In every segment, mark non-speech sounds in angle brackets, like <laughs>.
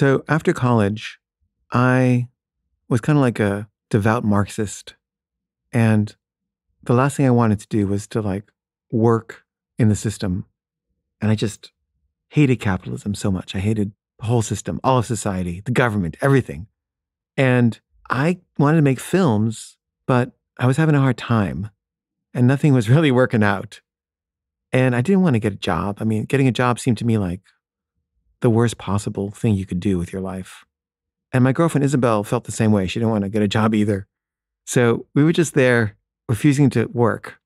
So after college, I was kind of like a devout Marxist. And the last thing I wanted to do was to like work in the system. And I just hated capitalism so much. I hated the whole system, all of society, the government, everything. And I wanted to make films, but I was having a hard time and nothing was <laughs> really working out. And I didn't want to get a job. I mean, getting a job seemed to me like the worst possible thing you could do with your life. And my girlfriend Isabel felt the same way. She didn't want to get a job either. So we were just there refusing to work.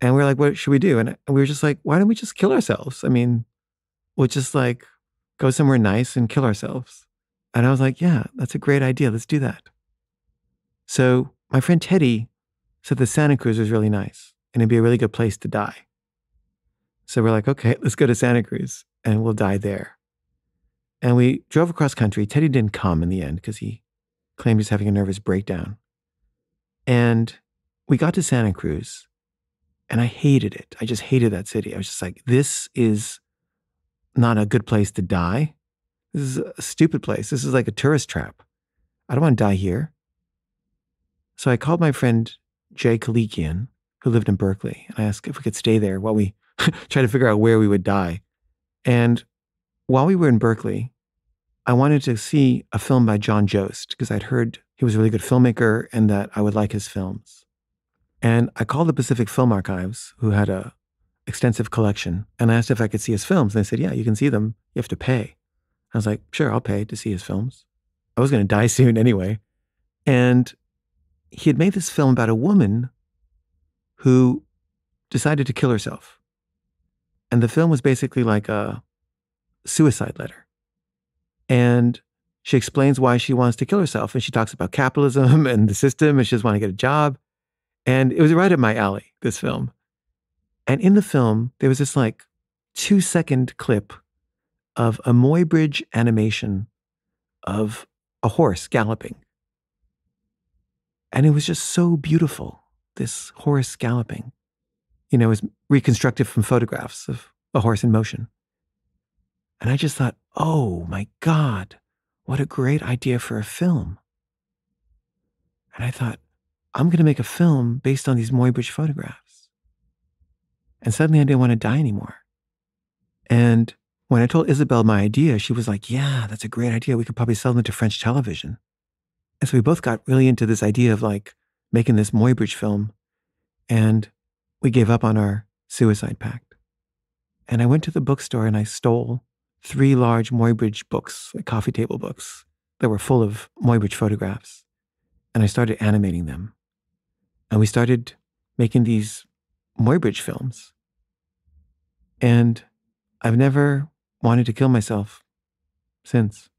And we were like, what should we do? And we were just like, why don't we just kill ourselves? I mean, we'll just like go somewhere nice and kill ourselves. And I was like, yeah, that's a great idea. Let's do that. So my friend Teddy said the Santa Cruz was really nice and it'd be a really good place to die. So we're like, okay, let's go to Santa Cruz and we'll die there. And we drove across country. Teddy didn't come in the end because he claimed he was having a nervous breakdown. And we got to Santa Cruz and I hated it. I just hated that city. I was just like, this is not a good place to die. This is a stupid place. This is like a tourist trap. I don't want to die here. So I called my friend Jay Kalikian, who lived in Berkeley, and I asked if we could stay there while we <laughs> tried to figure out where we would die. And while we were in Berkeley, I wanted to see a film by John Jost because I'd heard he was a really good filmmaker and that I would like his films. And I called the Pacific Film Archives, who had a extensive collection, and I asked if I could see his films. And they said, "Yeah, you can see them. You have to pay." I was like, "Sure, I'll pay to see his films." I was going to die <laughs> soon anyway. And he had made this film about a woman who decided to kill herself. And the film was basically like a suicide letter and she explains why she wants to kill herself. And she talks about capitalism <laughs> and the system, and she just wants to get a job. And it was right up my alley, this film. And in the film, there was this like two second clip of a Moybridge animation of a horse galloping. And it was just so beautiful, this horse galloping. You know, is was reconstructed from photographs of a horse in motion. And I just thought, oh my God, what a great idea for a film. And I thought, I'm going to make a film based on these Moybridge photographs. And suddenly I didn't want to die anymore. And when I told Isabel my idea, she was like, yeah, that's a great idea. We could probably sell them to French television. And so we both got really into this idea of like making this Moybridge film. And we gave up on our suicide pact. And I went to the bookstore and I stole three large Moybridge books, like uh, coffee table books, that were full of Moybridge photographs. And I started animating them. And we started making these Moybridge films. And I've never wanted to kill myself since.